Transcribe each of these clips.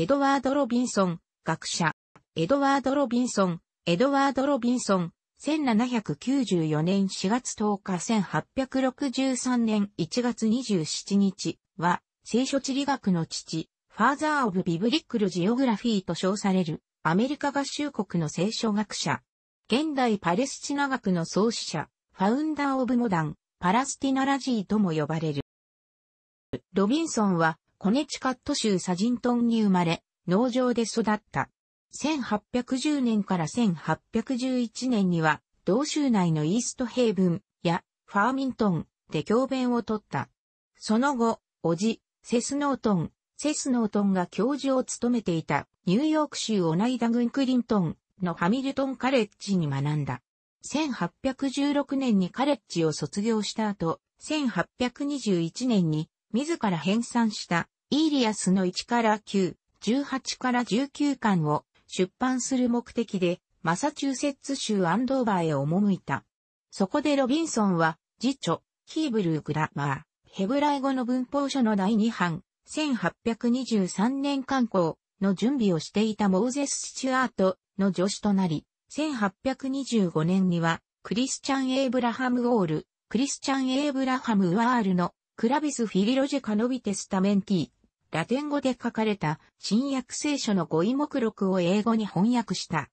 エドワード・ロビンソン、学者、エドワード・ロビンソン、エドワード・ロビンソン、1794年4月10日1863年1月27日は、聖書地理学の父、ファーザー・オブ・ビブリックル・ジオグラフィーと称される、アメリカ合衆国の聖書学者。現代パレスチナ学の創始者、ファウンダー・オブ・モダン、パラスティナラジーとも呼ばれる。ロビンソンは、コネチカット州サジントンに生まれ、農場で育った。1810年から1811年には、同州内のイーストヘイブンやファーミントンで教鞭を取った。その後、おじ、セスノートン、セスノートンが教授を務めていたニューヨーク州オナイダ郡クリントンのハミルトンカレッジに学んだ。1816年にカレッジを卒業した後、1821年に自ら編纂したイーリアスの1から9、18から19巻を出版する目的でマサチューセッツ州アンドーバーへ赴いた。そこでロビンソンは、辞書、ヒーブルーグラマー、ヘブライ語の文法書の第2版、1823年刊行の準備をしていたモーゼス・スチュアートの助手となり、1825年には、クリスチャン・エイブラハム・ウォール、クリスチャン・エイブラハム・ワールのクラビス・フィリロジェ・カノビテスタメンティ、ラテン語で書かれた新約聖書の語彙目録を英語に翻訳した。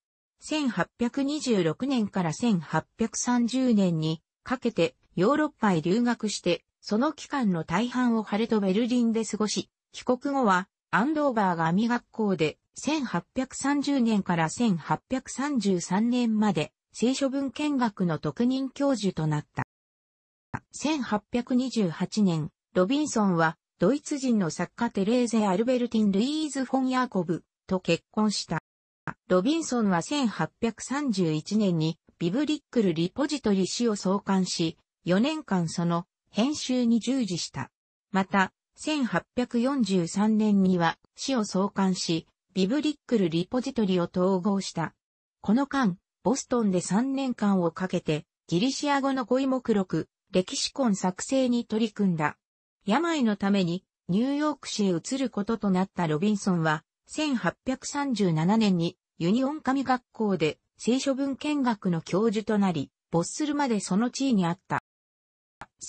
1826年から1830年にかけてヨーロッパへ留学して、その期間の大半をハレとベルリンで過ごし、帰国後はアンドーバーが網学校で1830年から1833年まで聖書文献学の特任教授となった。1828年、ロビンソンは、ドイツ人の作家テレーゼ・アルベルティン・ルイーズ・フォン・ヤーコブと結婚した。ロビンソンは1831年にビブリックル・リポジトリ氏を創刊し、4年間その編集に従事した。また、1843年には氏を創刊し、ビブリックル・リポジトリを統合した。この間、ボストンで3年間をかけて、ギリシア語の語彙目録、歴史婚作成に取り組んだ。病のためにニューヨーク市へ移ることとなったロビンソンは、1837年にユニオン神学校で聖書文献学の教授となり、没するまでその地位にあった。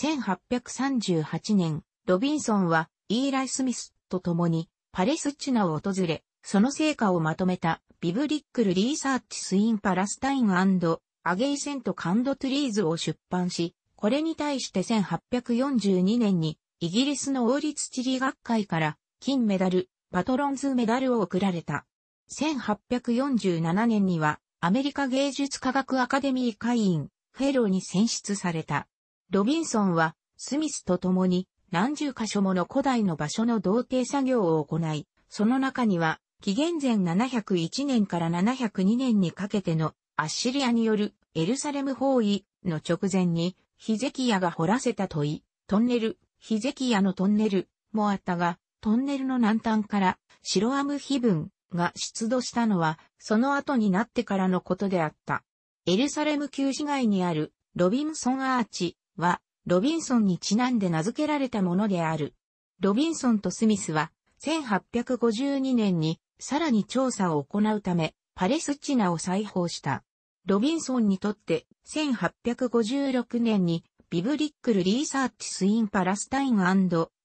1838年、ロビンソンはイーライ・スミスと共にパレスチナを訪れ、その成果をまとめたビブリックル・リーサーチス・イン・パラスタインアゲイセント・カンド・トゥリーズを出版し、これに対して1842年にイギリスの王立地理学会から金メダル、パトロンズメダルを贈られた。1847年にはアメリカ芸術科学アカデミー会員フェローに選出された。ロビンソンはスミスと共に何十箇所もの古代の場所の同定作業を行い、その中には紀元前701年から702年にかけてのアッシリアによるエルサレム包囲の直前にヒゼキヤが掘らせた問い、トンネル、ヒゼキヤのトンネルもあったが、トンネルの南端から白アムヒブン、が出土したのは、その後になってからのことであった。エルサレム旧市街にあるロビンソンアーチは、ロビンソンにちなんで名付けられたものである。ロビンソンとスミスは、1852年にさらに調査を行うため、パレスチナを再訪した。ロビンソンにとって1856年にビブリックルリーサーチスインパラスタイン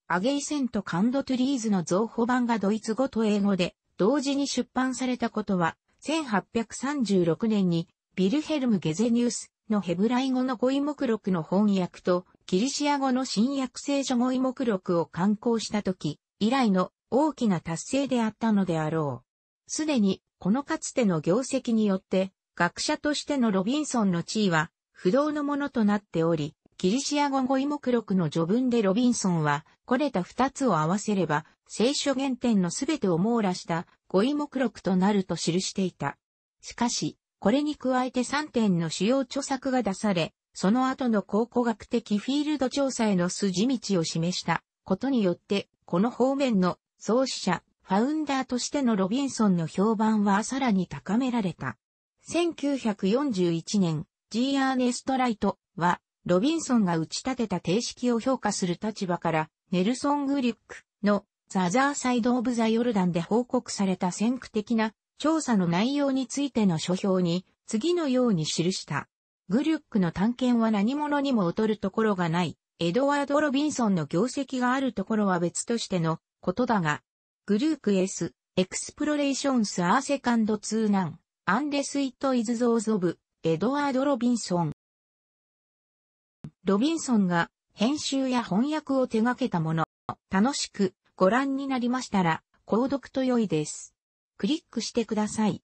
アゲイセントカンドトゥリーズの造語版がドイツ語と英語で同時に出版されたことは1836年にビルヘルム・ゲゼニュースのヘブライ語の語彙目録の翻訳とキリシア語の新約聖書語彙目録を刊行した時以来の大きな達成であったのであろう。すでにこのかつての業績によって学者としてのロビンソンの地位は不動のものとなっており、ギリシア語語彙目録の序文でロビンソンは、これた二つを合わせれば、聖書原点のすべてを網羅した語彙目録となると記していた。しかし、これに加えて3点の主要著作が出され、その後の考古学的フィールド調査への筋道を示したことによって、この方面の創始者、ファウンダーとしてのロビンソンの評判はさらに高められた。1941年、ジー・アーネスト・ライトは、ロビンソンが打ち立てた定式を評価する立場から、ネルソン・グリュックのザ・ザーサイド・オブ・ザ・ヨルダンで報告された先駆的な調査の内容についての書評に、次のように記した。グリュックの探検は何者にも劣るところがない。エドワード・ロビンソンの業績があるところは別としてのことだが、グルーク S、エクスプロレーションス・アーセカンド・ツー・ナン。アンデス・イット・イズ・ゾーズ・オブ、エドワード・ロビンソン。ロビンソンが編集や翻訳を手掛けたもの。楽しくご覧になりましたら、購読と良いです。クリックしてください。